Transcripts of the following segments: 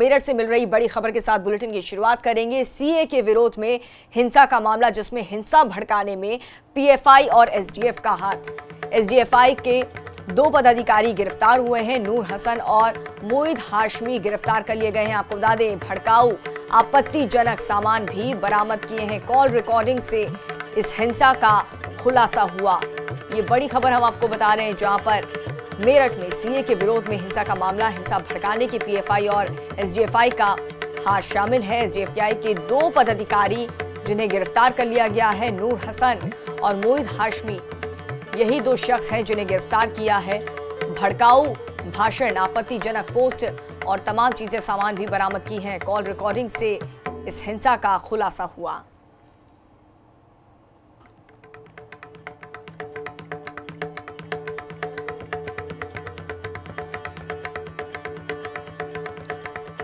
मेरठ से मिल रही बड़ी खबर के साथ बुलेटिन की शुरुआत करेंगे सीए के विरोध में हिंसा का मामला जिसमें हिंसा भड़काने में पीएफआई और एसडीएफ का हाथ एसडीएफआई के दो पदाधिकारी गिरफ्तार हुए हैं नूर हसन और मोहित हाशमी गिरफ्तार कर लिए गए हैं आपको बता दें भड़काऊ आपत्तिजनक सामान भी बरामद किए हैं कॉल रिकॉर्डिंग से इस हिंसा का खुलासा हुआ ये बड़ी खबर हम आपको बता रहे हैं जहां पर मेरठ में सीए के विरोध में हिंसा का मामला हिंसा भड़काने की पीएफआई और एसडीएफआई का हार शामिल है एसडीएफआई के दो पदाधिकारी जिन्हें गिरफ्तार कर लिया गया है नूर हसन और मोहित हाशमी यही दो शख्स हैं जिन्हें गिरफ्तार किया है भड़काऊ भाषण आपत्तिजनक पोस्ट और तमाम चीजें सामान भी बरामद की हैं कॉल रिकॉर्डिंग से इस हिंसा का खुलासा हुआ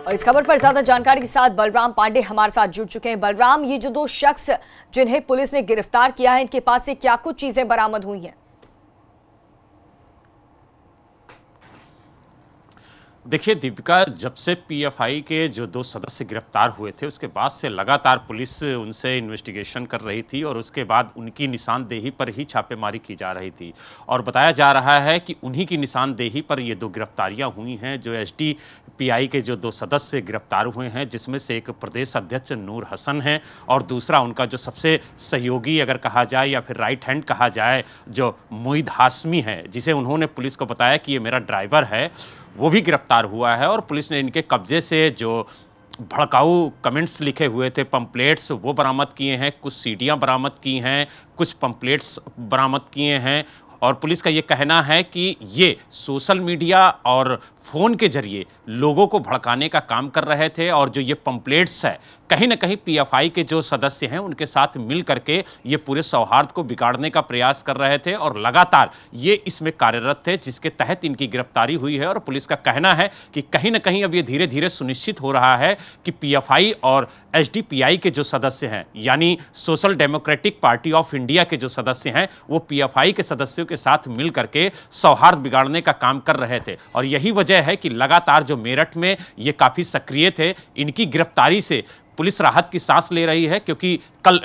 और इस खबर पर ज्यादा जानकारी के साथ बलराम पांडे हमारे साथ जुड़ चुके हैं बलराम ये जो दो शख्स जिन्हें पुलिस ने गिरफ्तार किया है इनके पास से क्या कुछ चीजें बरामद हुई हैं देखिए दीपिका जब से पीएफआई के जो दो सदस्य गिरफ्तार हुए थे उसके बाद से लगातार पुलिस उनसे इन्वेस्टिगेशन कर रही थी और उसके बाद उनकी निशानदेही पर ही छापेमारी की जा रही थी और बताया जा रहा है कि उन्हीं की निशानदेही पर ये दो गिरफ्तारियां हुई हैं जो एस पीआई के जो दो सदस्य गिरफ्तार हुए हैं जिसमें से एक प्रदेश अध्यक्ष नूर हसन हैं और दूसरा उनका जो सबसे सहयोगी अगर कहा जाए या फिर राइट हैंड कहा जाए जो मोहिद हाशमी है जिसे उन्होंने पुलिस को बताया कि ये मेरा ड्राइवर है वो भी गिरफ्तार हुआ है और पुलिस ने इनके कब्जे से जो भड़काऊ कमेंट्स लिखे हुए थे पम्पलेट्स वो बरामद किए हैं कुछ सीटियाँ बरामद की हैं कुछ पम्पलेट्स बरामद किए हैं और पुलिस का ये कहना है कि ये सोशल मीडिया और फ़ोन के जरिए लोगों को भड़काने का काम कर रहे थे और जो ये पम्पलेट्स है कहीं ना कहीं पीएफआई के जो सदस्य हैं उनके साथ मिल करके ये पूरे सौहार्द को बिगाड़ने का प्रयास कर रहे थे और लगातार ये इसमें कार्यरत थे जिसके तहत इनकी गिरफ्तारी हुई है और पुलिस का कहना है कि कहीं ना कहीं अब ये धीरे धीरे सुनिश्चित हो रहा है कि पी और एच के जो सदस्य हैं यानी Social Democratic Party of India के जो सदस्य हैं वो पी के सदस्यों के साथ मिल करके सौहार्द बिगाड़ने का काम कर रहे थे और यही वजह है कि लगातार जो मेरठ में ये काफ़ी सक्रिय थे इनकी गिरफ्तारी से पुलिस राहत की सांस ले रही है क्योंकि कल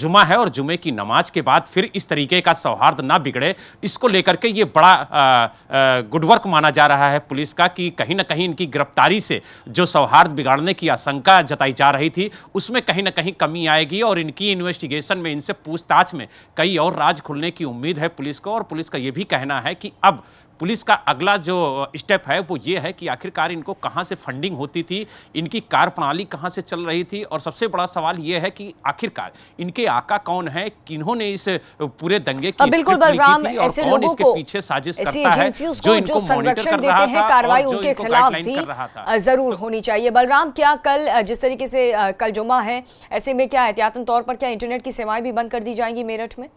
जुमा है और जुमे की नमाज के बाद फिर इस तरीके का सौहार्द ना बिगड़े इसको लेकर के ये बड़ा गुडवर्क माना जा रहा है पुलिस का कि कहीं ना कहीं इनकी गिरफ्तारी से जो सौहार्द बिगाड़ने की आशंका जताई जा रही थी उसमें कहीं ना कहीं कमी आएगी और इनकी इन्वेस्टिगेशन में इनसे पूछताछ में कई और राज खुलने की उम्मीद है पुलिस को और पुलिस का ये भी कहना है कि अब पुलिस का अगला जो स्टेप है वो ये है कि आखिरकार इनको कहाँ से फंडिंग होती थी इनकी कार प्रणाली कहाँ से चल रही थी और सबसे बड़ा सवाल ये है कि आखिरकार इनके आका कौन है किन्होंने इस पूरे दंगे की बिल्कुल बलराम ऐसे लोगों इसके पीछे साजिश करता है जो इनको मॉनिटर कर रहा था कार्रवाई उनके खिलाफ भी जरूर होनी चाहिए बलराम क्या कल जिस तरीके से कल जुमा है ऐसे में क्या एहतियातन तौर पर क्या इंटरनेट की सेवाएं भी बंद कर दी जाएंगी मेरठ में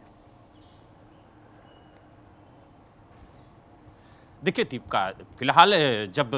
देखिए दीपका फिलहाल जब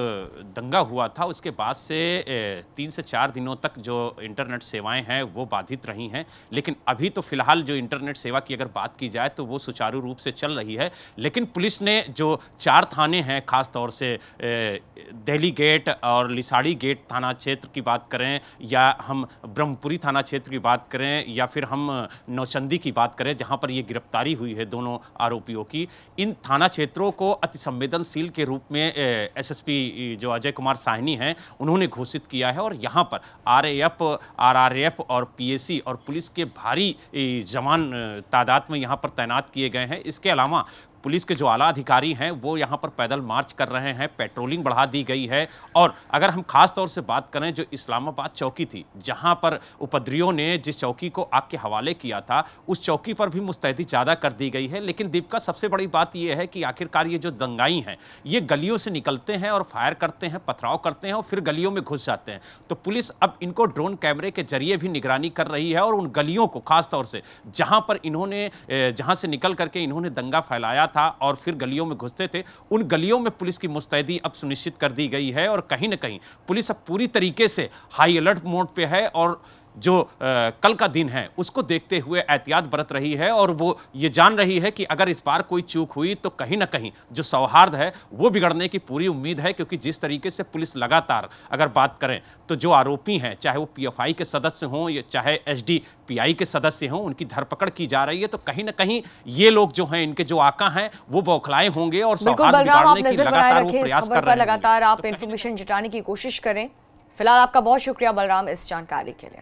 दंगा हुआ था उसके बाद से तीन से चार दिनों तक जो इंटरनेट सेवाएं हैं वो बाधित रही हैं लेकिन अभी तो फिलहाल जो इंटरनेट सेवा की अगर बात की जाए तो वो सुचारू रूप से चल रही है लेकिन पुलिस ने जो चार थाने हैं खास तौर से दिल्ली गेट और लिसाड़ी गेट थाना क्षेत्र की बात करें या हम ब्रह्मपुरी थाना क्षेत्र की बात करें या फिर हम नौचंदी की बात करें जहाँ पर ये गिरफ्तारी हुई है दोनों आरोपियों की इन थाना क्षेत्रों को संवेदन मेडिकल सील के रूप में एसएसपी जो अजय कुमार साहनी हैं उन्होंने घोषित किया है और यहाँ पर आरएएफ आरआरएफ और पीएसी और पुलिस के भारी जवान तादाद में यहाँ पर तैनात किए गए हैं इसके अलावा पुलिस के जो आला अधिकारी हैं वो यहाँ पर पैदल मार्च कर रहे हैं पेट्रोलिंग बढ़ा दी गई है और अगर हम खास तौर से बात करें जो इस्लामाबाद चौकी थी जहाँ पर उपद्रियों ने जिस चौकी को आग के हवाले किया था उस चौकी पर भी मुस्तैदी ज़्यादा कर दी गई है लेकिन दीपिका सबसे बड़ी बात यह है कि आखिरकार ये जो दंगाई हैं ये गलियों से निकलते हैं और फायर करते हैं पथराव करते हैं और फिर गलियों में घुस जाते हैं तो पुलिस अब इनको ड्रोन कैमरे के जरिए भी निगरानी कर रही है और उन गलियों को खासतौर से जहाँ पर इन्होंने जहाँ से निकल करके इन्होंने दंगा फैलाया था था और फिर गलियों में घुसते थे उन गलियों में पुलिस की मुस्तैदी अब सुनिश्चित कर दी गई है और कहीं ना कहीं पुलिस अब पूरी तरीके से हाई अलर्ट मोड पर है और जो आ, कल का दिन है उसको देखते हुए एहतियात बरत रही है और वो ये जान रही है कि अगर इस बार कोई चूक हुई तो कहीं ना कहीं जो सौहार्द है वो बिगड़ने की पूरी उम्मीद है क्योंकि जिस तरीके से पुलिस लगातार अगर बात करें तो जो आरोपी हैं चाहे वो पीएफआई के सदस्य हों या चाहे एसडीपीआई के सदस्य हों उनकी धरपकड़ की जा रही है तो कहीं ना कहीं ये लोग जो हैं इनके जो आका हैं वो बौखलाए होंगे और सौहार्द लगातार तो आप इन्फॉर्मेशन जुटाने की कोशिश करें फिलहाल आपका बहुत शुक्रिया बलराम इस जानकारी के लिए